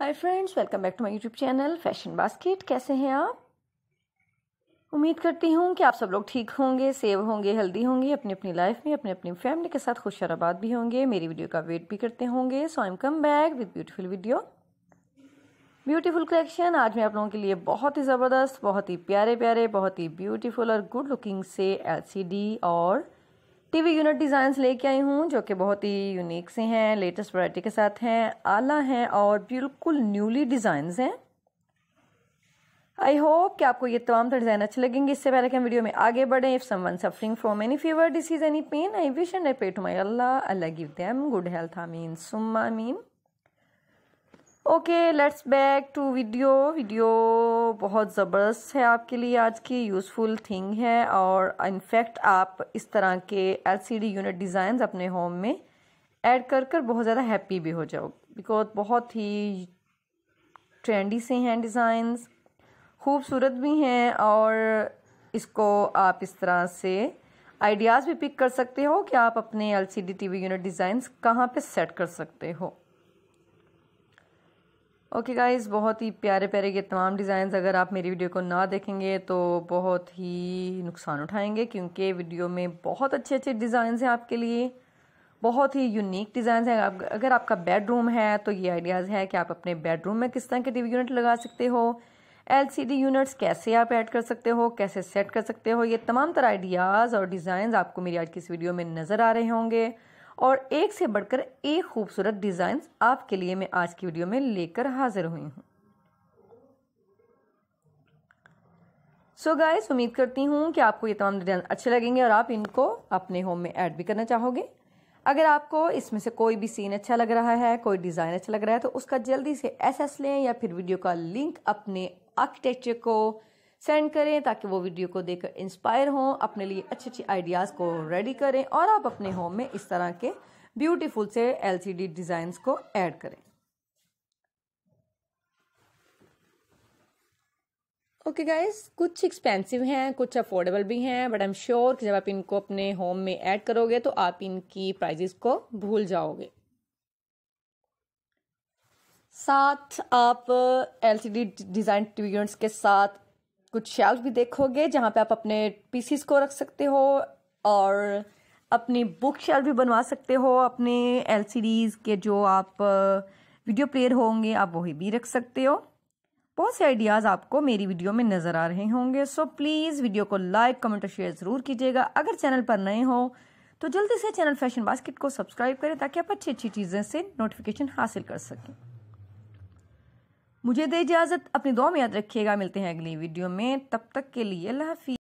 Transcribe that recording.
hi friends welcome back to my YouTube channel fashion basket कैसे हैं आप उम्मीद करती हूँ कि आप सब लोग ठीक होंगे सेव होंगे हेल्दी होंगे अपनी अपनी लाइफ में अपनी अपनी फैमिली के साथ खुशराबाद भी होंगे मेरी वीडियो का वेट भी करते होंगे so I am come back with beautiful video beautiful collection आज मैं आप लोगों के लिए बहुत ही ज़बरदस्त बहुत ही प्यारे प्यारे बहुत ही ब्यूटीफुल और गुड लुकिंग से एल और टीवी यूनिट डिज़ाइंस लेके आई हूँ जो कि बहुत ही यूनिक से हैं लेटेस्ट वैरायटी के साथ हैं आला हैं और बिल्कुल न्यूली डिज़ाइंस हैं आई होप कि आपको ये तमाम तरह डिज़ाइन अच्छे लगेंगे इससे पहले कि हम वीडियो में आगे बढ़ें if someone suffering from any fever disease any pain I wish and I pray to my Allah Allah give them good health आमीन सुम्मा आमीन okay let's back to video video बहुत ज़बरदस्त है आपके लिए आज की यूज़फुल थिंग है और इनफैक्ट आप इस तरह के एलसीडी यूनिट डिज़ाइन अपने होम में ऐड कर कर बहुत ज़्यादा हैप्पी भी हो जाओ बिकॉज बहुत ही ट्रेंडी से हैं डिज़ाइंस खूबसूरत भी हैं और इसको आप इस तरह से आइडियाज़ भी पिक कर सकते हो कि आप अपने टी वी यूनिट डिज़ाइंस कहाँ पर सेट कर सकते हो ओके गाइस बहुत ही प्यारे प्यारे ये तमाम डिज़ाइन अगर आप मेरी वीडियो को ना देखेंगे तो बहुत ही नुकसान उठाएंगे क्योंकि वीडियो में बहुत अच्छे अच्छे डिज़ाइन हैं आपके लिए बहुत ही यूनिक डिज़ाइन हैं अगर आपका बेडरूम है तो ये आइडियाज़ है कि आप अपने बेडरूम में किस तरह के टीवी यूनिट लगा सकते हो एल यूनिट्स कैसे आप ऐड कर सकते हो कैसे सेट कर सकते हो ये तमाम तरह आइडियाज़ और डिज़ाइन आपको मेरी आज की इस वीडियो में नज़र आ रहे होंगे और एक से बढ़कर एक खूबसूरत डिज़ाइन आपके लिए मैं आज की वीडियो में लेकर हाजिर हुई हूँ सो so गाइस उम्मीद करती हूँ कि आपको ये तमाम डिज़ाइन अच्छे लगेंगे और आप इनको अपने होम में ऐड भी करना चाहोगे अगर आपको इसमें से कोई भी सीन अच्छा लग रहा है कोई डिज़ाइन अच्छा लग रहा है तो उसका जल्दी से एस लें या फिर वीडियो का लिंक अपने आर्किटेक्चर को सेंड करें ताकि वो वीडियो को देखकर इंस्पायर हों अपने लिए अच्छे अच्छे आइडियाज़ को रेडी करें और आप अपने होम में इस तरह के ब्यूटीफुल से एलसीडी डिज़ाइंस को ऐड करें ओके okay गाइस कुछ एक्सपेंसिव हैं कुछ अफोर्डेबल भी हैं बट आई एम श्योर कि जब आप इनको अपने होम में ऐड करोगे तो आप इनकी प्राइजेस को भूल जाओगे साथ आप एलसीडी डिज़ाइन ट्विगर्स के साथ कुछ शेल्फ भी देखोगे जहाँ पे आप अपने पीसीस को रख सकते हो और अपनी बुक शेल्फ भी बनवा सकते हो अपने एल के जो आप वीडियो प्लेयर होंगे आप वही भी रख सकते हो बहुत से आइडियाज़ आपको मेरी वीडियो में नज़र आ रहे होंगे सो प्लीज़ वीडियो को लाइक कमेंट और शेयर ज़रूर कीजिएगा अगर चैनल पर नए हो तो जल्दी से चैनल फैशन बास्केट को सब्सक्राइब करें ताकि आप अच्छी अच्छी चीज़ें से नोटिफिकेशन हासिल कर सकें मुझे दे इजाज़त अपनी दो में याद रखिएगा मिलते हैं अगली वीडियो में तब तक के लिए अल्लाह हाफिज़